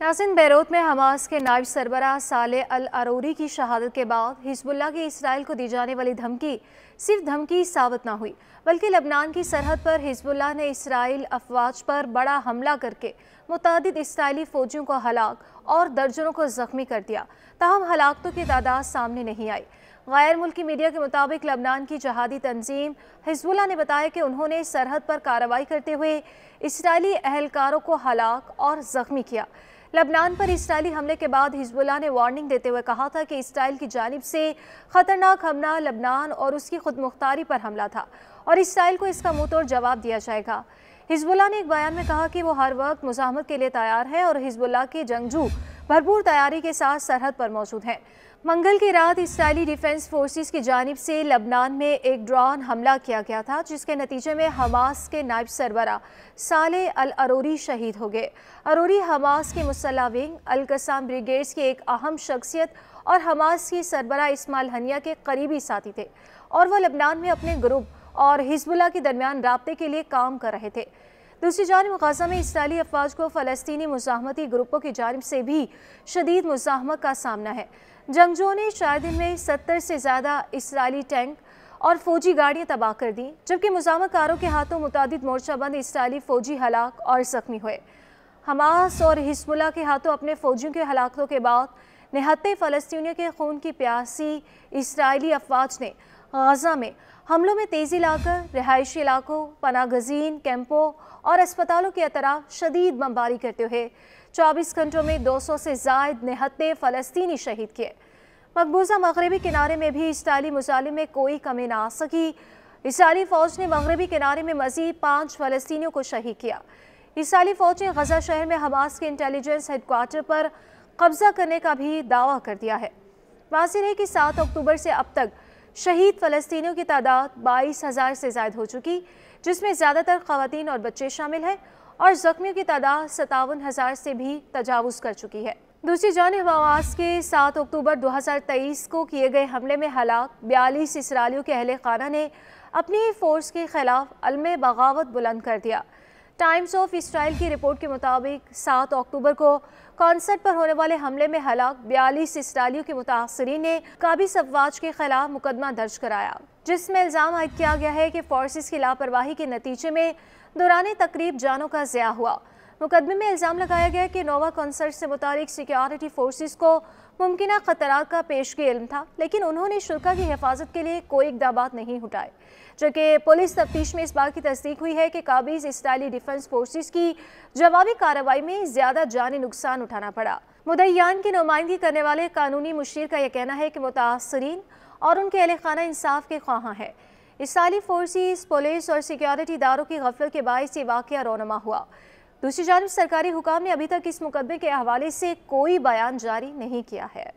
नाजिन Beirut में Hamas के नायब सरबरा साले अल अरोरी की शहादत के बाद हिजबुल्ला की इसराइल को दी जाने वाली धमकी सिर्फ धमकी साबित ना हुई बल्कि लबनान की सरहद पर हिजबुल्ला ने इसराइल अफवाज पर बड़ा हमला करके मुतद इसराइली फ़ौजियों को हलाक और दर्जनों को ज़ख्मी कर दिया ताहम हलाकतों की तादाद सामने नहीं आई गैर मुल्की मीडिया के मुताबिक लबनान की जहादी तंजीम हिजबुल्ला ने बताया कि उन्होंने सरहद पर कार्रवाई करते हुए इसराइली अहलकारों को हलाक और ज़ख्मी किया लबनान पर इसराइली हमले के बाद हिजबुल्ला ने वार्निंग देते हुए कहा था कि इसराइल की जानब से खतरनाक हमला लबनान और उसकी खुद मुख्तारी पर हमला था और इसराइल को इसका मुँह तोड़ जवाब दिया जाएगा हिजबुल्ला ने एक बयान में कहा कि वो हर वक्त मुजामत के लिए तैयार है और हिजबुल्ला के जंगजू भरपूर तैयारी के साथ सरहद पर मौजूद हैं मंगल की रात इसराइली डिफेंस फोर्सेस की जानब से लबनान में एक ड्रोन हमला किया गया था जिसके नतीजे में हमास के नायब सरबरा साले अल अरोरी शहीद हो गए अरोरी हमास के मुसल्ला विंग अलकसाम ब्रिगेड्स की एक अहम शख्सियत और हमास की सरबरा इस्माल हनिया के करीबी साथी थे और वह लबनान में अपने ग्रुप और हिजबुल्ला के दरमियान रबते के लिए काम कर रहे थे दूसरी जानब गजा में इसराइली अफवाज को फ़लस्तनी मुजामती ग्रुपों की जानब से भी शदीद मुजामत का सामना है जंगजों ने चार दिन में सत्तर से ज़्यादा इसराइली टैंक और फौजी गाड़ियां तबाह कर दी जबकि मुजामकारों के हाथों मुतद मोर्चाबंद इसराइली फौजी हलाक और जख्मी हुए हमास और हिजबुल्ला के हाथों अपने फौजियों के हलाकतों के बाद निहत्ते फ़लस्तियों के खून की प्यासी इसराइली अफवाज ने गजा में हमलों में तेज़ी लाकर रिहायशी इलाकों पनागजीन कैंपों और अस्पतालों के अतराफ शदीद बमबारी करते हुए 24 घंटों में 200 से जायद निहत्ते फ़लस्तनी शहीद किए मकबूजा मगरबी किनारे में भी इसराइली मुजालिम में कोई कमी ना आ सकी इसराइली फ़ौज ने मगरबी किनारे में मज़ीद पाँच फ़लस्तियों को शहीद किया इसराइली फ़ौज ने गजा शहर में हमास के इंटेलिजेंस हेडकोार्टर पर कब्ज़ा करने का भी दावा कर दिया है वाजिर है कि सात अक्टूबर से अब तक शहीद फलस्तियों की तादाद बाईस हज़ार से ज़ायद हो चुकी जिसमें ज़्यादातर खातन और बच्चे शामिल हैं और ज़ख्मियों की तादाद सतावन हज़ार से भी तजावज़ कर चुकी है दूसरी जानब आवास के सात अक्टूबर 2023 को किए गए हमले में हलाक बयालीस इसराइलियों के अहल खाना ने अपनी फोर्स के खिलाफ अलम बगावत बुलंद कर दिया टाइम्स ऑफ इसराइल की रिपोर्ट के मुताबिक सात अक्टूबर को कॉन्सर्ट पर होने वाले हमले में हलाक बयालीस इसराइलियों के मुतासरी ने काबिस अफवाज के खिलाफ मुकदमा दर्ज कराया जिसमें इल्ज़ाम आयद किया गया है कि फोर्सेस की लापरवाही के नतीजे में दौरान तकरीब जानों का ज़्या हुआ मुकदमे में इल्ज़ाम लगाया गया कि नोवा कॉन्सर्ट से मुतालिक सिक्योरिटी फोर्सेस को मुमकिन ख़तरा का पेश के इल्म था लेकिन उन्होंने शुरा की हिफाजत के लिए कोई इकदाम नहीं उठाए जबकि पुलिस तफ्तीश में इस बात की तस्दीक हुई है कि काबिज इसराइली डिफेंस फोर्सेस की जवाबी कार्रवाई में ज़्यादा जानी नुकसान उठाना पड़ा मुदैयान की नुमाइंदगी करने वाले कानूनी मुशीर का यह कहना है कि मुतासरीन और उनके अहल खाना इंसाफ के ख्वाह हैं इसराइली फोर्सेस पुलिस और सिक्योरिटी इदारों की गफलत के बायस ये वाक़ रोनमा हुआ दूसरी जानब सरकारी हुकाम ने अभी तक इस मुकदमे के हवाले से कोई बयान जारी नहीं किया है